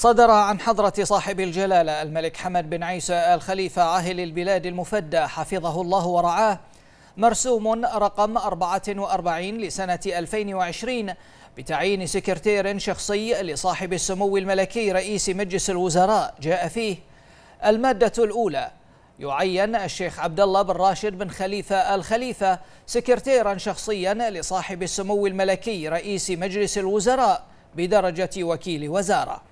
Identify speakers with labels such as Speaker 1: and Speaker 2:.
Speaker 1: صدر عن حضرة صاحب الجلالة الملك حمد بن عيسى الخليفة عاهل البلاد المفدى حفظه الله ورعاه مرسوم رقم 44 لسنة 2020 بتعيين سكرتير شخصي لصاحب السمو الملكي رئيس مجلس الوزراء جاء فيه المادة الأولى يعين الشيخ عبد الله بن راشد بن خليفة الخليفة سكرتيرا شخصيا لصاحب السمو الملكي رئيس مجلس الوزراء بدرجة وكيل وزارة